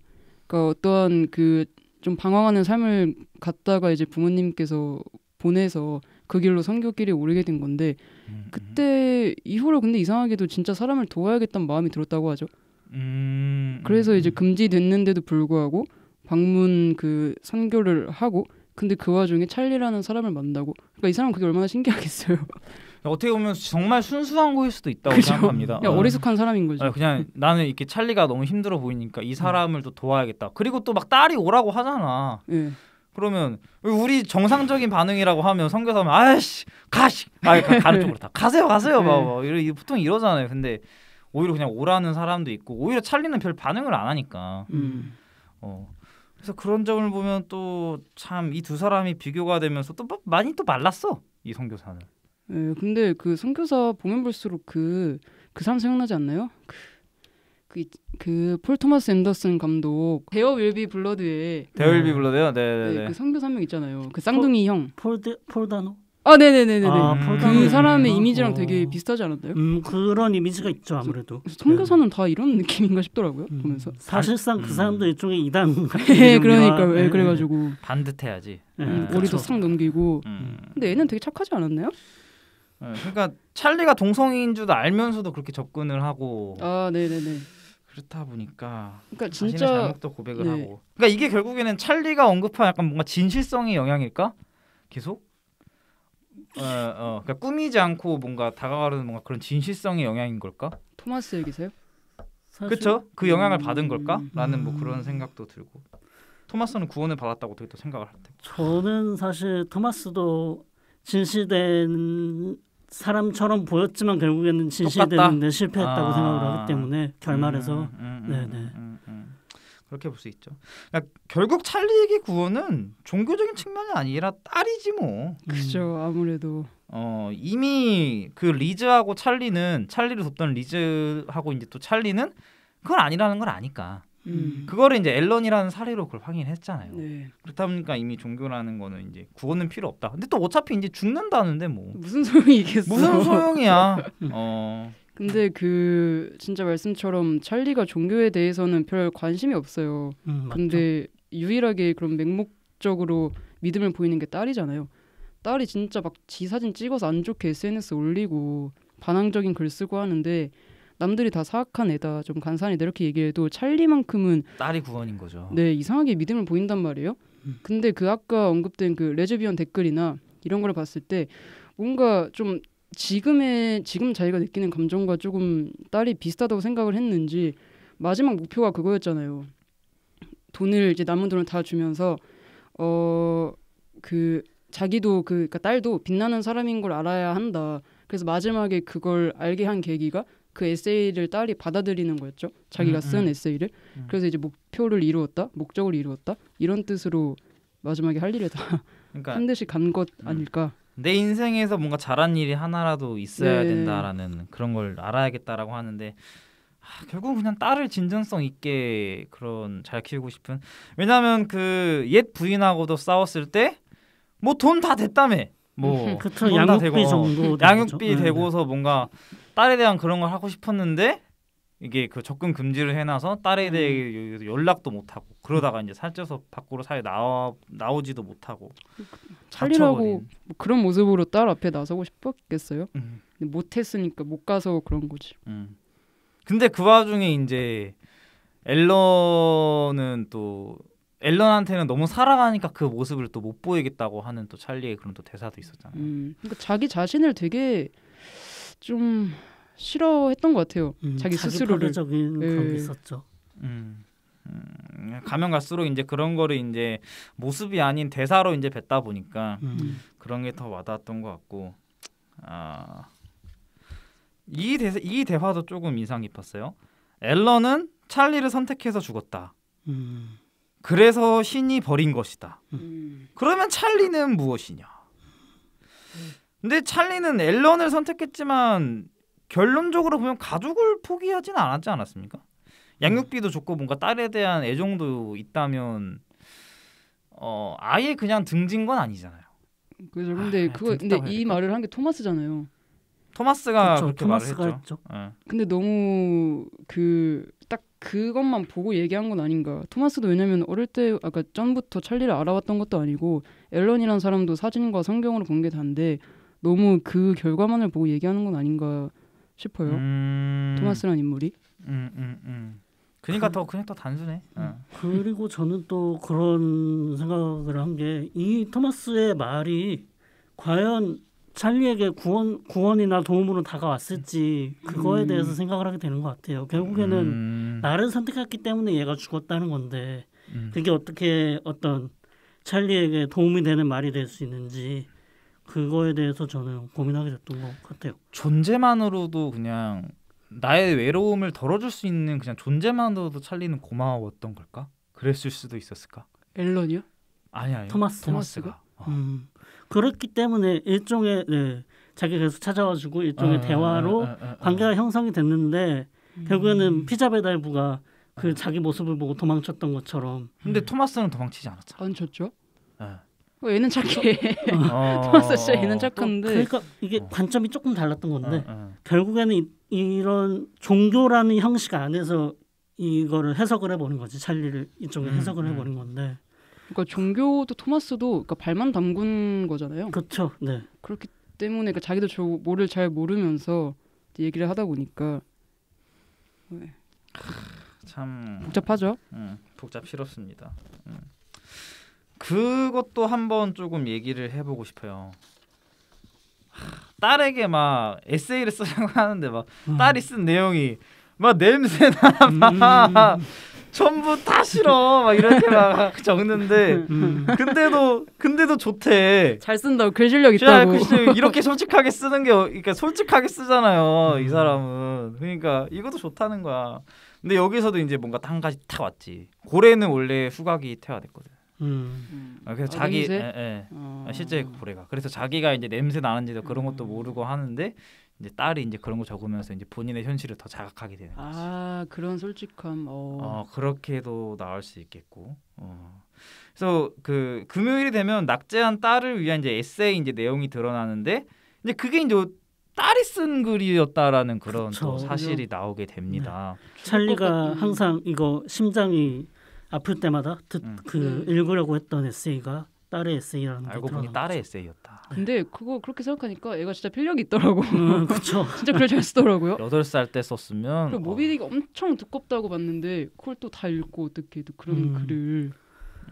그러니까 어떠한 그좀 방황하는 삶을 갖다가 이제 부모님께서 보내서 그 길로 성교길에 오르게 된 건데 음, 그때 음. 이후로 근데 이상하게도 진짜 사람을 도와야겠다는 마음이 들었다고 하죠. 음, 그래서 이제 금지됐는데도 불구하고 방문 그 선교를 하고 근데 그 와중에 찰리라는 사람을 만나고 그러니까 이 사람 그게 얼마나 신기하겠어요. 어떻게 보면 정말 순수한 거일 수도 있다고 그죠? 생각합니다. 그냥 어. 어리숙한 사람인 어, 거죠. 그냥 나는 이렇게 찰리가 너무 힘들어 보이니까 이 사람을 또 도와야겠다. 그리고 또 막 딸이 오라고 하잖아. 네. 그러면 우리 정상적인 반응이라고 하면 선교사면 아씨 가시 아 가는 쪽으로 다 가세요 가세요 네. 막 이러 보통 이러잖아요. 근데 오히려 그냥 오라는 사람도 있고 오히려 찰리는 별 반응을 안 하니까. 음. 어. 그래서 그런 점을 보면 또 참 이 두 사람이 비교가 되면서 또 뭐 많이 또 말랐어 이 선교사는. 예, 네, 근데 그 선교사 보면 볼수록 그그 그 사람 생각나지 않나요? 그 그, 그폴 토마스 앤더슨 감독 데어 윌비 블러드에 데어 윌비 음. 블러드요? 네네네. 네, 네, 네. 그 성교사 명 있잖아요. 그 쌍둥이 폴, 형. 폴드 폴다노. 아, 네네네네. 아, 음. 그 사람의 이미지랑 어. 되게 비슷하지 않았나요? 음, 그런 이미지가 있죠, 아무래도. 그 선교사는 네. 다 이런 느낌인가 싶더라고요, 음. 보면서. 사실상 그 음. 그 사람도 일종에 이단 같은. 예, 그러니까, 네, 그래가지고. 반듯해야지. 우 음, 그렇죠. 머리도 그렇죠. 싹 넘기고. 음. 근데 얘는 되게 착하지 않았나요? 그러니까 찰리가 동성인 줄도 알면서도 그렇게 접근을 하고. 아, 네네네. 그렇다 보니까 그러니까 진짜 자신의 잘못도 고백을 네. 하고 그러니까 이게 결국에는 찰리가 언급한 약간 뭔가 진실성의 영향일까 계속 어, 어. 그러니까 꾸미지 않고 뭔가 다가가려는 뭔가 그런 진실성의 영향인 걸까 토마스 얘기세요? 그렇죠 그 영향을 받은 걸까라는 음. 뭐 그런 생각도 들고 토마스는 구원을 받았다고 되게 또 생각을 할 때. 저는 사실 토마스도 진실된 사람처럼 보였지만 결국에는 진실이 되는데 실패했다고 아. 생각을 하기 때문에 음, 결말에서 음, 음, 음, 네, 음, 네. 음 그렇게 볼 수 있죠. 그러니까 결국 찰리에게 구원은 종교적인 측면이 아니라 딸이지 뭐. 그죠 아무래도. 어 이미 그 리즈하고 찰리는 찰리를 돕던 리즈하고 이제 또 찰리는 그건 아니라는 걸 아니까. 음. 그거를 이제 앨런이라는 사례로 그걸 확인했잖아요. 네. 그렇다 보니까 이미 종교라는 거는 이제 구원은 필요 없다. 근데 또 어차피 이제 죽는다는데 뭐 무슨 소용이겠어? 무슨 소용이야? 어. 근데 그 진짜 말씀처럼 찰리가 종교에 대해서는 별 관심이 없어요. 음, 근데 유일하게 그런 맹목적으로 믿음을 보이는 게 딸이잖아요. 딸이 진짜 막 지 사진 찍어서 안 좋게 SNS 올리고 반항적인 글 쓰고 하는데 남들이 다 사악한 애다 좀 간사하다 이렇게 얘기해도 찰리만큼은 딸이 구원인 거죠. 네 이상하게 믿음을 보인단 말이에요. 음. 근데 그 아까 언급된 그 레즈비언 댓글이나 이런 걸 봤을 때 뭔가 좀 지금의 지금 자기가 느끼는 감정과 조금 딸이 비슷하다고 생각을 했는지 마지막 목표가 그거였잖아요. 돈을 이제 남은 돈을 다 주면서 어 그 자기도 그 그러니까 딸도 빛나는 사람인 걸 알아야 한다. 그래서 마지막에 그걸 알게 한 계기가 그 에세이를 딸이 받아들이는 거였죠. 자기가 음, 음. 쓴 음, 에세이를. 음. 그래서 이제 목표를 이루었다, 목적을 이루었다 이런 뜻으로 마지막에 할 일에 다 그러니까, 한 듯이 간것 음. 아닐까. 내 인생에서 뭔가 잘한 일이 하나라도 있어야 네. 된다라는 그런 걸 알아야겠다라고 하는데 아, 결국 은 그냥 딸을 진정성 있게 그런 잘 키우고 싶은 왜냐하면 그 옛 부인하고도 싸웠을 때 뭐 돈 다 됐다며 뭐 그쵸, 양육비 되고, 정도 양육비 네, 네. 되고서 뭔가 딸에 대한 그런 걸 하고 싶었는데 이게 그 접근 금지를 해놔서 딸에 대해 음. 연락도 못 하고 그러다가 이제 살쪄서 밖으로 사회 나와 나오지도 못하고 살리라고 뭐 그런 모습으로 딸 앞에 나서고 싶었겠어요? 음. 못했으니까 못 가서 그런 거지. 음. 근데 그 와중에 이제 앨런은 또 앨런한테는 너무 살아가니까 그 모습을 또 못 보이겠다고 하는 또 찰리의 그런 또 대사도 있었잖아요. 음, 그러니까 자기 자신을 되게 좀 싫어했던 것 같아요. 음, 자기, 스스로를 적인 그런 네. 게 있었죠. 음. 음, 가면 갈수록 이제 그런 거를 이제 모습이 아닌 대사로 이제 뱉다 보니까 음. 그런 게 더 와닿았던 것 같고 아, 이, 대사, 이 대화도 조금 인상 깊었어요. 앨런은 찰리를 선택해서 죽었다. 음. 그래서 신이 버린 것이다. 음. 그러면 찰리는 무엇이냐? 근데 찰리는 앨런을 선택했지만 결론적으로 보면 가족을 포기하진 않았지 않았습니까? 양육비도 좋고 뭔가 딸에 대한 애정도 있다면 어 아예 그냥 등진 건 아니잖아요. 그죠. 아, 근데 아, 그거 근데 이 말을 한 게 토마스잖아요. 토마스가 그쵸, 그렇게 토마스가 말을 했죠. 네. 근데 너무 그 딱 그것만 보고 얘기한 건 아닌가. 토마스도 왜냐면 어릴 때 아까 전부터 찰리를 알아왔던 것도 아니고 앨런이란 사람도 사진과 성경으로 본 게 다인데 너무 그 결과만을 보고 얘기하는 건 아닌가 싶어요. 음... 토마스란 인물이. 음, 음, 음. 그러니까 그... 더 그냥 더 단순해. 음. 어. 그리고 저는 또 그런 생각을 한 게 이 토마스의 말이 과연 찰리에게 구원 구원이나 도움으로 다가왔을지 그거에 음. 대해서 생각을 하게 되는 것 같아요. 결국에는 음. 나를 선택했기 때문에 얘가 죽었다는 건데 그게 어떻게 어떤 찰리에게 도움이 되는 말이 될 수 있는지 그거에 대해서 저는 고민하게 됐던 것 같아요. 존재만으로도 그냥 나의 외로움을 덜어줄 수 있는 그냥 존재만으로도 찰리는 고마웠던 걸까? 그랬을 수도 있었을까? 앨런이요? 아니 아니 토마스 토마스가. 토 어. 음, 그렇기 때문에 일종의 네, 자기가 계속 찾아와주고 일종의 아, 대화로 아, 아, 관계가 형성이 됐는데 음. 결국에는 피자 배달부가 그 자기 모습을 보고 도망쳤던 것처럼. 근데 음. 토마스는 도망치지 않았잖아. 안 쳤죠? 네. 뭐 얘는 착해. 어. 토마스 진 얘는 착한데. 그러니까 이게 어. 관점이 조금 달랐던 건데 어, 결국에는 이, 이런 종교라는 형식 안에서 이거를 해석을 해보는 거지 찰리를 이쪽에 음, 해석을 음. 해보는 건데. 그러니까 종교도 토마스도 그러니까 발만 담근 거잖아요. 그렇죠. 네. 그렇기 때문에 그러니까 자기도 저 뭐를 잘 모르면서 얘기를 하다 보니까 네. 참 복잡하죠. 음, 복잡스럽습니다. 음. 그것도 한번 조금 얘기를 해보고 싶어요. 딸에게 막 에세이를 쓰려고 하는데 막 음. 딸이 쓴 내용이 막 냄새나 막 음. 전부 다 싫어 막 이렇게 막 적는데 음. 근데도 근데도 좋대 잘 쓴다고 글실력 있다고 글실력 이렇게 솔직하게 쓰는 게 어, 그러니까 솔직하게 쓰잖아요 이 음. 사람은 그러니까 이것도 좋다는 거야 근데 여기서도 이제 뭔가 한 가지 탁 왔지 고래는 원래 후각이 태화됐거든 음. 아, 그래서 자기 예, 예. 어. 아, 실제 고래가 그래서 자기가 이제 냄새 나는지도 그런 것도 음. 모르고 하는데 이제 딸이 이제 그런 거 적으면서 이제 본인의 현실을 더 자각하게 되는 거지. 아 그런 솔직함. 어, 어 그렇게도 나올 수 있겠고. 어. 그래서 그 금요일이 되면 낙제한 딸을 위한 이제 에세이 이제 내용이 드러나는데 이제 그게 이제 딸이 쓴 글이었다라는 그런 그렇죠. 사실이 나오게 됩니다. 네. 찰리가 항상 이거 심장이 아플 때마다 듣, 음. 그 음. 읽으려고 했던 에세이가 딸의 에세이라는 알고 보니 딸의 에세이였다. 네. 근데 그거 그렇게 생각하니까 얘가 진짜 필력이 있더라고. 음, 그렇죠. 진짜 글을 잘 쓰더라고요. 여덟 살때 썼으면 그 모비딕이 어. 엄청 두껍다고 봤는데 그걸 또 다 읽고 어떻게 또 그런 음. 글을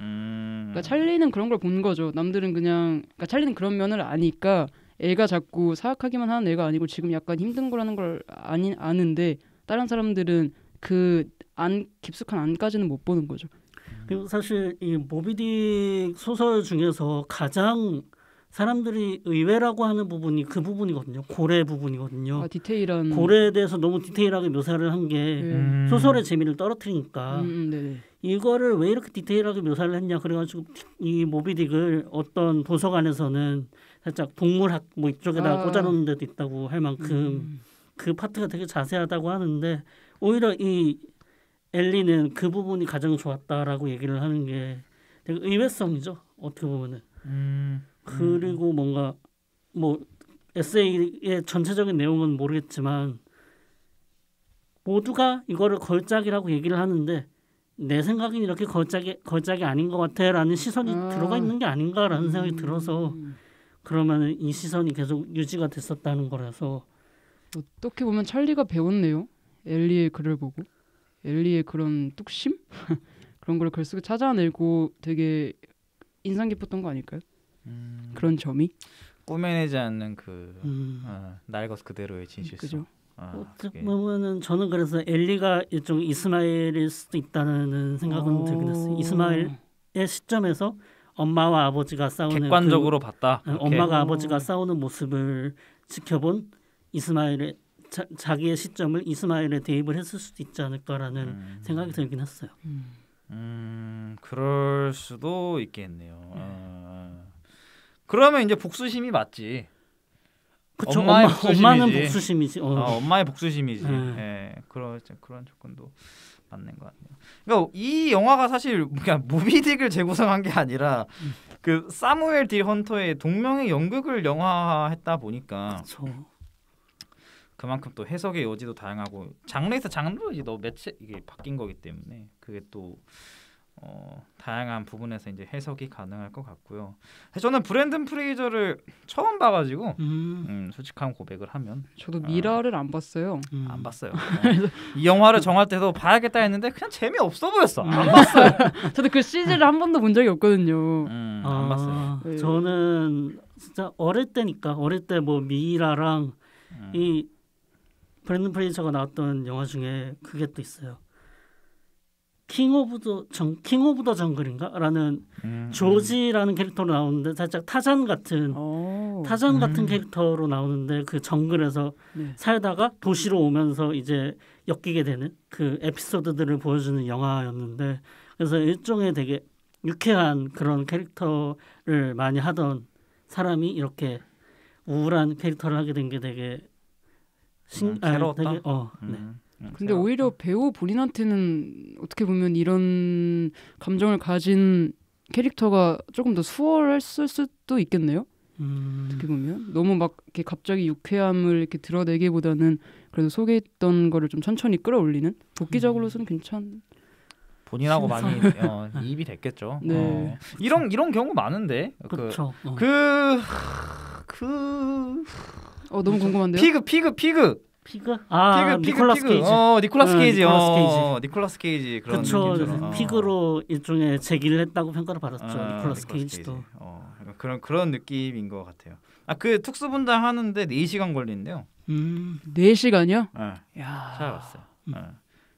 음. 그러니까 찰리는 그런 걸 본 거죠. 남들은 그냥 그러니까 찰리는 그런 면을 아니까 애가 자꾸 사악하기만 하는 애가 아니고 지금 약간 힘든 거라는 걸 아니 아는데 다른 사람들은 그안 깊숙한 안까지는 못 보는 거죠. 그리고 사실 이 모비딕 소설 중에서 가장 사람들이 의외라고 하는 부분이 그 부분이거든요. 고래 부분이거든요. 아, 디테일한 고래에 대해서 너무 디테일하게 묘사를 한게 네. 음. 소설의 재미를 떨어뜨리니까 음, 음 네, 네. 이거를 왜 이렇게 디테일하게 묘사를 했냐 그래가지고 이 모비딕을 어떤 도서관에서는 살짝 동물학 뭐 이쪽에다 아. 꽂아놓는 데도 있다고 할 만큼 음. 그 파트가 되게 자세하다고 하는데 오히려 이 엘리는 그 부분이 가장 좋았다라고 얘기를 하는 게 되게 의외성이죠. 어떻게 보면은. 음, 그리고 음. 뭔가 뭐 에세이의 전체적인 내용은 모르겠지만 모두가 이거를 걸작이라고 얘기를 하는데 내 생각엔 이렇게 걸작이 걸작이 아닌 것 같아라는 시선이 아. 들어가 있는 게 아닌가라는 생각이 들어서 음. 그러면 이 시선이 계속 유지가 됐었다는 거라서 어떻게 보면 찰리가 배웠네요. 엘리의 글을 보고 엘리의 그런 뚝심 그런 걸 글쓰고 찾아내고 되게 인상 깊었던 거 아닐까요? 음... 그런 점이 꾸며내지 않는 그 음... 어, 날것 그대로의 진실성. 어떻게 뭐 보 저는 그래서 엘리가 일종 이스마엘일 수도 있다는 생각은 어. 들긴 했어요. 이스마엘의 시점에서 엄마와 아버지가 싸우는 객관적으로 그, 봤다. 어, 엄마가 아버지가 어. 싸우는 모습을 지켜본 이스마엘의 자, 기의 시점을 이스마엘에 대입을 했을 수도 있지 않을까라는 음. 생각이 들긴 했어요. 음. 음, 그럴 수도 있겠네요. 음. 아. 그러면 이제 복수심이 맞지. 그쵸, 엄마의 엄마, 복수심이지. 엄마는 복수심이지. 어. 아, 엄마의 복수심이지. 음. 예, 그런 그런 조건도 맞는 것 같네요. 그러니까 이 영화가 사실 그냥 그러니까 모비딕을 재구성한 게 아니라 음. 그 사무엘 디 헌터의 동명의 연극을 영화했다 보니까 그쵸. 그만큼 또 해석의 여지도 다양하고 장르에서 장르로 이제 너 매체 이게 바뀐 거기 때문에 그게 또 어, 다양한 부분에서 이제 해석이 가능할 것 같고요. 저는 브랜든 프레이저를 처음 봐가지고 음. 음, 솔직한 고백을 하면 저도 아. 미라를 어, 안 봤어요. 음. 안 봤어요. 어, 이 영화를 정할 때도 봐야겠다 했는데 그냥 재미 없어 보였어. 음. 안 봤어요. 저도 그 시리즈를 한 번도 본 적이 없거든요. 음, 아, 안 아, 봤어요. 네. 저는 진짜 어릴 때니까 어릴 때 뭐 미라랑 음. 이 브랜든 프레이저가 나왔던 영화 중에 그게 또 있어요. 킹 오브 더 정 킹 오브 더 정글인가라는 음, 조지라는 음. 캐릭터로 나오는데 살짝 타잔 같은 음. 오, 타잔 음. 같은 캐릭터로 나오는데 그 정글에서 네. 살다가 도시로 오면서 이제 엮이게 되는 그 에피소드들을 보여주는 영화였는데 그래서 일종의 되게 유쾌한 그런 캐릭터를 많이 하던 사람이 이렇게 우울한 캐릭터를 하게 된 게 되게 신, 새로웠다. 음, 아, 되게, 어, 음, 네. 음, 근데 오히려 배우 본인한테는 어떻게 보면 이런 감정을 가진 캐릭터가 조금 더 수월했을 수도 있겠네요. 음... 어떻게 보면 너무 막 이렇게 갑자기 유쾌함을 이렇게 드러내기보다는 그래도 속에 있던 거를 좀 천천히 끌어올리는 복귀적으로서는 괜찮. 본인하고 많이 어, 이입이 됐겠죠. 네. 어. 이런 이런 경우 많은데 그그 어. 그... 그... 그... 어 너무 궁금한데요. 피그 피그 피그. 피그? 아, 피그, 피그, 니콜라스 피그. 케이지. 어, 니콜라스 케이지. 응, 니콜라스 케이지. 어, 니콜라스 케이지 그런 그쵸, 어. 피그로 일종의 제기를 했다고 평가를 받았죠. 아, 니콜라스, 니콜라스, 케이지도. 케이지. 어, 그런 그런 느낌인 것 같아요. 아, 그 특수 분담 하는데 4시간 걸리는데요. 음, 4시간이요? 네. 야. 찾아봤어요. 음. 네.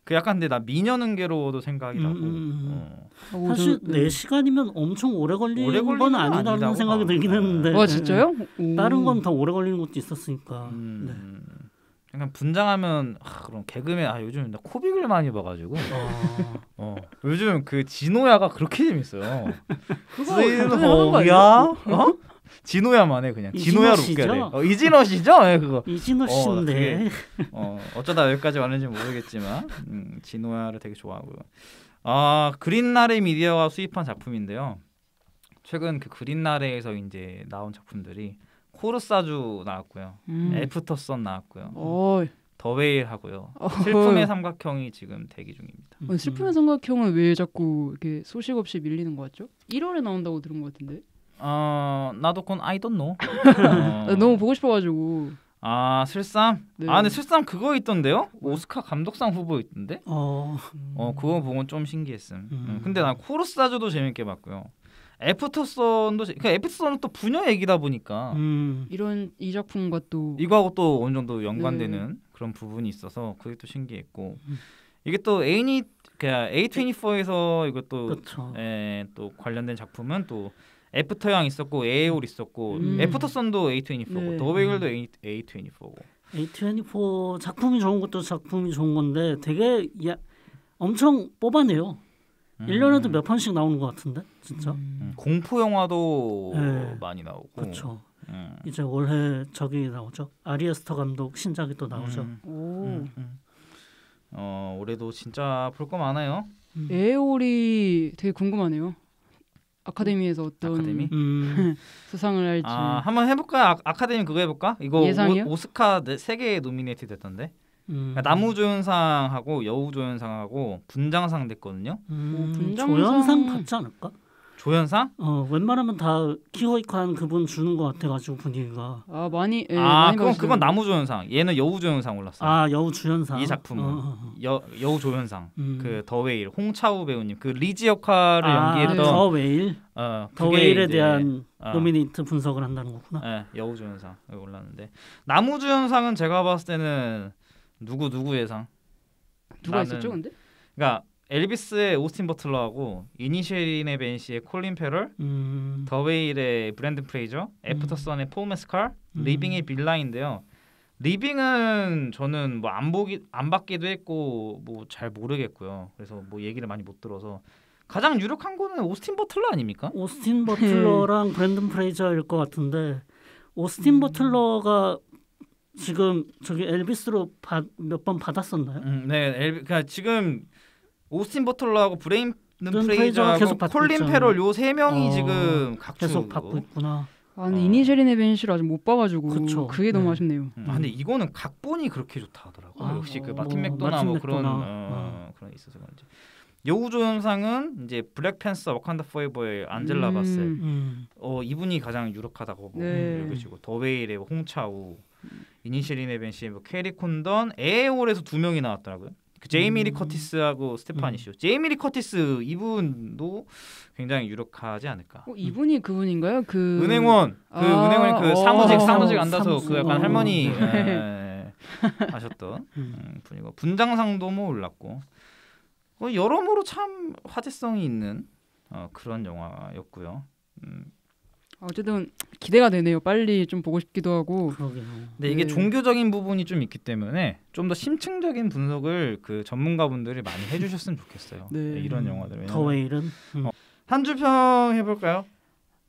그 약간 근데 나 미녀는계로도 생각이 음, 나고 음, 음. 어. 어. 사실 4 시간이면 엄청 오래 걸리는, 오래 걸리는 건 아니다는 생각이 들긴 네. 했는데 와 진짜요? 음. 다른 건 더 오래 걸리는 것도 있었으니까 음. 네. 약간 분장하면 아, 그럼 개그맨 아 요즘 나 코빅을 많이 봐가지고 어. 어. 요즘 그 진호야가 그렇게 재밌어요. 그거 진호야? 어? 진호야만 해 그냥 진호야로 웃겨 어, 이진호 씨죠? 네, 그거. 이진호 어, 씨인데. 어, 어, 어쩌다 여기까지 왔는지 모르겠지만 음, 진호야를 되게 좋아하고요. 아 그린나레 미디어가 수입한 작품인데요. 최근 그 그린나레에서 이제 나온 작품들이 코르사주 나왔고요. 음. 프터선 나왔고요. 오. 더웨일 하고요. 어. 슬픔의 삼각형이 지금 대기 중입니다. 음. 슬픔의 삼각형은 왜 자꾸 이렇게 소식 없이 밀리는 것 같죠? 1월에 나온다고 들은 것 같은데. 어 나도 그건 I don't know. 어. 너무 보고 싶어가지고. 아 슬삼? 네. 아 근데 슬삼 그거 있던데요? 오스카 감독상 후보 있던데? 어, 어 그거 보고 좀 신기했음. 음. 음 근데 난 코르사조도 재밌게 봤고요. 애프터선도 그 애프터선은 또 분야 얘기다 보니까 음. 이런 이 작품과 또 이거하고 또 어느 정도 연관되는 네. 그런 부분이 있어서 그게 또 신기했고 음. 이게 또애인그 A24에서 e, 그러니까 이것도 그렇죠. 예, 또 관련된 작품은 또 애프터양 있었고 에올 이 있었고 음. 애프터선도 A24고 네. 더웨글도 음. A24고 A24 작품이 좋은 것도 작품이 좋은 건데 되게 야, 엄청 뽑아내요. 음. 1년에도 몇 편씩 나오는 것 같은데 진짜 음. 음 공포 영화도 네. 많이 나오고 그렇죠. 음. 이제 올해 저기 나오죠 아리에스터 감독 신작이 또 나오죠. 음. 오. 음, 어 올해도 진짜 볼 거 많아요. 에올이 이 되게 궁금하네요. 아카데미에서 어떤 아카데미? 음. 수상을 할지 아, 한번 해볼까 아, 아카데미 그거 해볼까 이거 예상이요? 오, 스카 네, 세개 노미네이트 됐던데 음. 나무조연상하고 그러니까 여우조연상하고 분장상 됐거든요 음, 분장상... 조연상 같지 않을까 조연상? 어 웬만하면 다 키호이칸 그분 주는 것 같아가지고 분위기가 아 많이 예, 아 많이 그건 그건 나무 조연상 얘는 여우 조연상 올랐어 아 여우 조연상 이 작품은 어. 어, 어. 여 여우 조연상 음. 그더 웨일 홍차우 배우님 그 리지 역할을 아, 연기했던 더 웨일 어, 더 웨일에 대한 어. 노미네이트 분석을 한다는 거구나 예 여우 조연상 올랐는데 나무 조연상은 제가 봤을 때는 누구 누구 예상 누가 나는, 있었죠 근데 그러니까 엘비스의 오스틴 버틀러하고 이니셜인의 벤시의 콜린 페럴, 음. 더웨일의 브랜든 프레이저, 음. 애프터선의 포 메스칼, 음. 리빙의 빌라인데요. 리빙은 저는 뭐 안 보기 안 받기도 했고 뭐 잘 모르겠고요. 그래서 뭐 얘기를 많이 못 들어서 가장 유력한 거는 오스틴 버틀러 아닙니까? 오스틴 버틀러랑 브랜든 프레이저일 것 같은데 오스틴 음. 버틀러가 지금 저기 엘비스로 몇 번 받았었나요? 음, 네, 엘비, 그니까 지금 오스틴 버틀러하고 브레인 프레이저하고 콜린 페럴요 세 명이 어, 지금 각축 계속 받고 있구나. 아, 근데 어. 이니셜인 에벤시를 아직 못 봐가지고 그쵸. 그게 너무 네. 아쉽네요. 음. 아, 근데 이거는 각본이 그렇게 좋다 하더라고. 아, 역시 그 뭐 마틴 맥도나 뭐 그런 어, 어, 그런 있어서 그런지. 여우조연상은 이제 블랙팬서 워칸다 포에버의 안젤라 음. 바셀. 음. 어 이분이 가장 유력하다고 뭐 네. 여겨지고 더웨일의 홍차우, 이니셜인 에벤시, 뭐 캐리 콘던, 에올에서 두 명이 나왔더라고요. 그 제이미 리 음. 커티스하고 스테파니 쇼. 음. 제이미 리 커티스 이분도 굉장히 유력하지 않을까. 어, 음. 이분이 그분인가요? 그 은행원. 그 아~ 은행원 그 어, 사무직 어, 사무직 앉아서 그 약간 할머니 어. 예, 하셨던 분이고 분장상도 뭐 올랐고 어, 여러모로 참 화제성이 있는 어, 그런 영화였고요. 음, 어쨌든 기대가 되네요. 빨리 좀 보고 싶기도 하고. 그러데 네, 이게 네. 종교적인 부분이 좀 있기 때문에 좀 더 심층적인 분석을 그 전문가분들이 많이 해주셨으면 좋겠어요. 네. 네, 이런 영화들. 더웨일은 어, 음. 어, 한줄 평 해볼까요?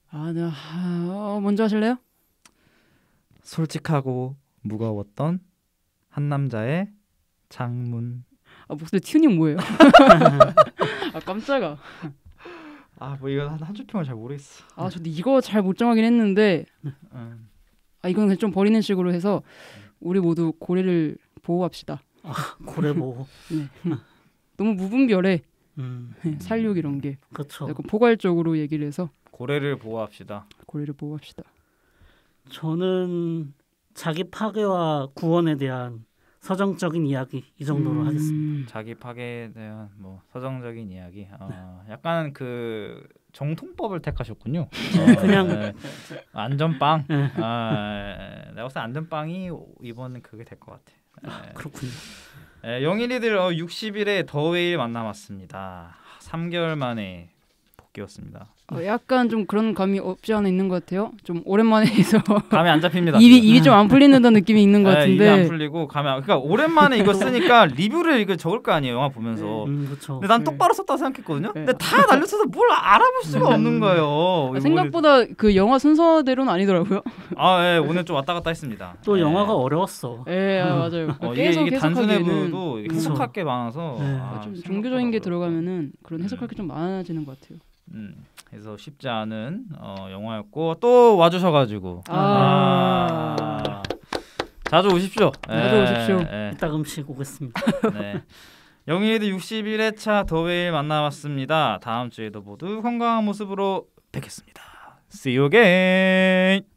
아, 네. 아, 어, 먼저 하실래요? 솔직하고 무거웠던 한 남자의 장문. 아 목소리 튜닝 뭐예요? 아 깜짝아. 아뭐 이거 한줄 평을 잘 모르겠어. 아 저도 이거 잘 못 정하긴 했는데 네. 음. 아 이건 그냥 좀 버리는 식으로 해서 우리 모두 고래를 보호합시다. 아 고래 보호. 네. 너무 무분별해. 음. 네, 살육 이런 게. 그렇죠. 약간 포괄적으로 얘기를 해서 고래를 보호합시다. 고래를 보호합시다. 저는 자기 파괴와 구원에 대한 서정적인 이야기 이 정도로 음... 하겠습니다. 자기 파괴에 대한 뭐 서정적인 이야기. 어, 네. 약간 그 정통법을 택하셨군요. 어, 그냥 에, 네. 안전빵. 네. 아, 내가 봤을 안전빵이 이번은 그게 될 것 같아. 아, 네. 그렇군요. 에, 네, 영일이들 어, 60일에 더웨일 만남았습니다. 3개월 만에 복귀였습니다. 어, 약간 좀 그런 감이 없지 않아 있는 것 같아요. 좀 오랜만에 해서 감이 안 잡힙니다. 입이 입이 좀안 풀리는 느낌이 있는 것 네, 같은데 네, 안 풀리고 감이 안, 그러니까 오랜만에 이거 쓰니까 리뷰를 이거 적을 거 아니에요 영화 보면서. 네. 음, 그렇죠. 근데 난 네. 똑바로 썼다 생각했거든요. 근데 다 날려쳐서 뭘 알아볼 수가 음. 없는 거예요. 아, 생각보다 그 영화 순서대로는 아니더라고요. 아, 예, 오늘 좀 왔다 갔다 했습니다. 또 예. 영화가 어려웠어. 예, 아, 맞아요. 음. 뭐 어, 계속 이게, 이게 단순해 보여도 해석할 게 많아서 네. 아, 아 좀 종교적인 게 들어가면은 그런 해석할 게좀 음. 많아지는 것 같아요. 음. 그래서 쉽지 않은 어, 영화였고 또 와주셔가지고 아. 아. 자주 오십시오. 네, 자주 예, 오십시오. 에. 예. 이따 음식 오겠습니다. 네. 영희에드 61회차 더웨일 만나봤습니다. 다음 주에도 모두 건강한 모습으로 뵙겠습니다. See you again.